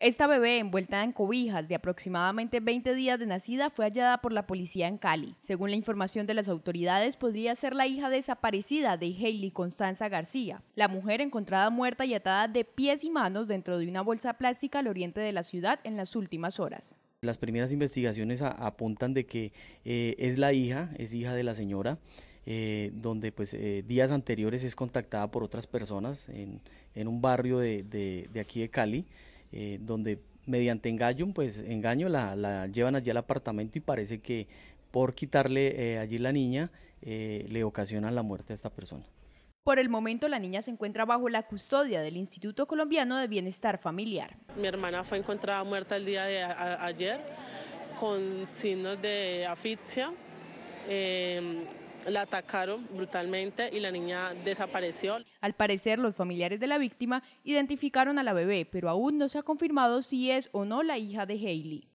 Esta bebé envuelta en cobijas de aproximadamente 20 días de nacida fue hallada por la policía en Cali. Según la información de las autoridades, podría ser la hija desaparecida de Hailey Constanza García, la mujer encontrada muerta y atada de pies y manos dentro de una bolsa plástica al oriente de la ciudad en las últimas horas. Las primeras investigaciones apuntan de que eh, es la hija, es hija de la señora, eh, donde pues eh, días anteriores es contactada por otras personas en, un barrio de aquí de Cali. Eh, donde mediante engaño, pues engaño, la, llevan allí al apartamento y parece que por quitarle eh, allí la niña eh, le ocasionan la muerte a esta persona. Por el momento, la niña se encuentra bajo la custodia del Instituto Colombiano de Bienestar Familiar. Mi hermana fue encontrada muerta el día de ayer con signos de asfixia. Em, la atacaron brutalmente y la niña desapareció. Al parecer, los familiares de la víctima identificaron a la bebé, pero aún no se ha confirmado si es o no la hija de Hailey.